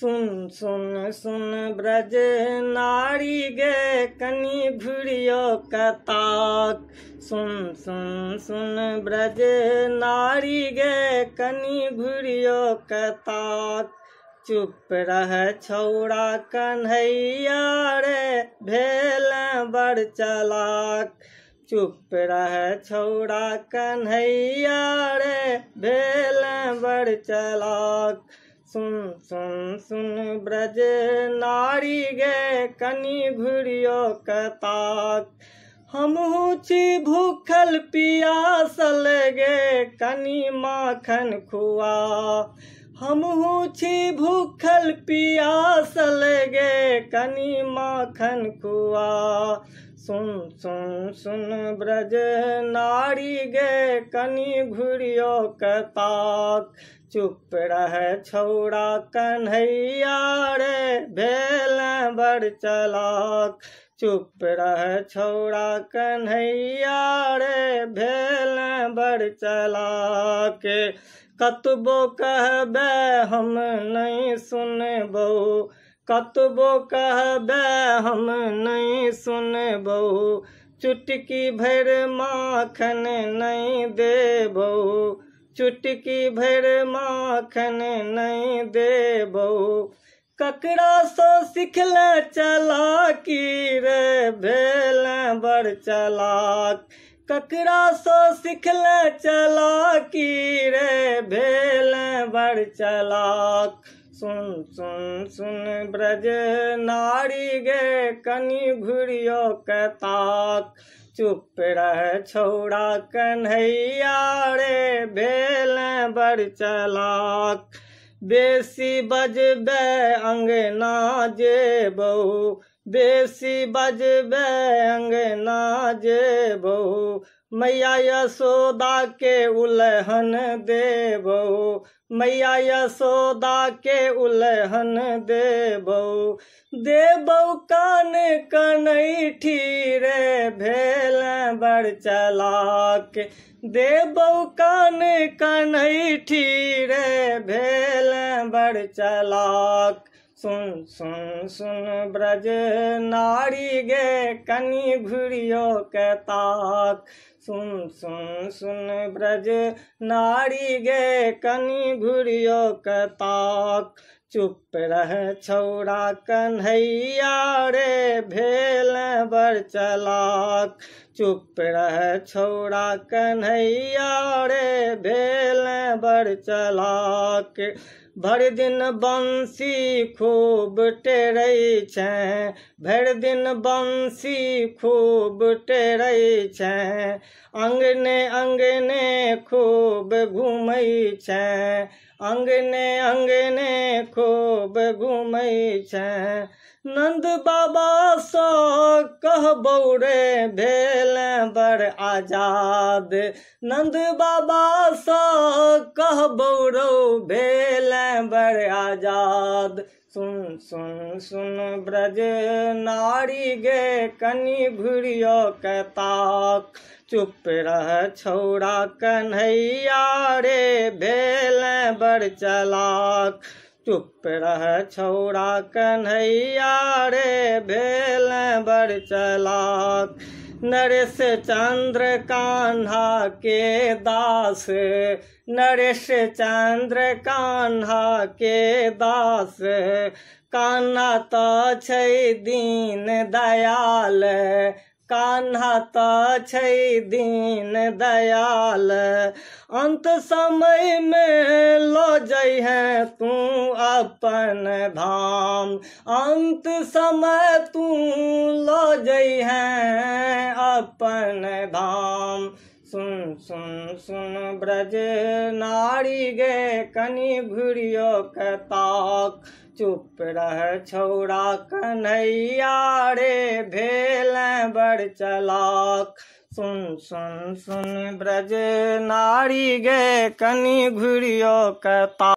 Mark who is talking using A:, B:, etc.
A: सुन सुन सुन ब्रज नारी गे कनी भुरियो कताक सुन सुन सुन ब्रज नारी गे कनी भुरियो कताक चुप रह छौड़ा कन्हैया रे भेल बड़ चलाक चुप रह छौड़ा कन्हैया रे भेल बड़ चलाक सुन सुन सुन ब्रज नारी गे कनी घुड़ियो कताक हमूची भूखल पियासल गे कनी माखन खुआ हमूची भूखल पियासल गे कनी माखन खुआ सुन सुन सुन ब्रज नारी गे कनी घुरियो कताक चुप रहे छोड़ा कन्हैया रे भेल बड़ चलाक चुप रह छोड़ा कन्हैया रे भेल बड़ चलाक कतबो कहबे हम नहीं सुनबो कतबो कहबे हम नहीं सुनबो चुटकी भर माखन नहीं देबो चुटकी भर माखन नहीं देबो ककड़ा सो सिखल की रे भेल बड़ चलाक ककड़ा सो सिखल की रे भेल बड़ चलाक सुन सुन सुन ब्रज नारी गे कनी घुरियो कताक चुप रह छोड़ा कन्हैया रे भेल बड़ चलाक बेसी बजबे अंगना बहु बेसी बजबे अंगना बहु मैया यशोदा के उलहन देबो मैया यशोदा के उलहन देबो देबो कान कनई ठीरे भेल बड़ चलाक देबो कान कनई ठीरे भेल बड़ चलाक सुन सुन सुन ब्रज नारी गे कनी घुरियो के ताक सुन सुन सुन ब्रज नारी गे कनी घुरियो कताक चुप रह छौरा कन्हैया रे भेल बर चलाक चुप रह छोड़ा कन्हैया रे भेल बड़ चलाक भर दिन बंसी खूब टेरै छै भर दिन बंसी खूब टेरै छै अंगने अंगने खूब घूम छै अंगने अंगने खूब घूम छै नंद बाबा सो कह बौरे भेल बड़ आजाद नंद बाबा सो कह बौरो भेल बड़ आजाद सुन सुन सुन ब्रज नारी गे कनी घुरियो कताक चुप रह छौड़ा कन्हैया रे भेल बड़ चलाक चुप रह छौरा कन्हैया रे भेल बड़ चलाक नरेश चंद्र कान्हा के दास नरेश चंद्र कान्हा के दास कान्हा तो दीन दयाल कान्हा छै दीन दयाल अंत समय में लो जई है तू अपन धाम अंत समय तू लो जई है अपन धाम सुन सुन सुन ब्रज नारी गे कनी भुरियो कताक चुप रह छौड़ा कन्हैया रे भेल हैं बड़ चलाक सुन सुन सुन ब्रज नारी गे कनी घुरियो कता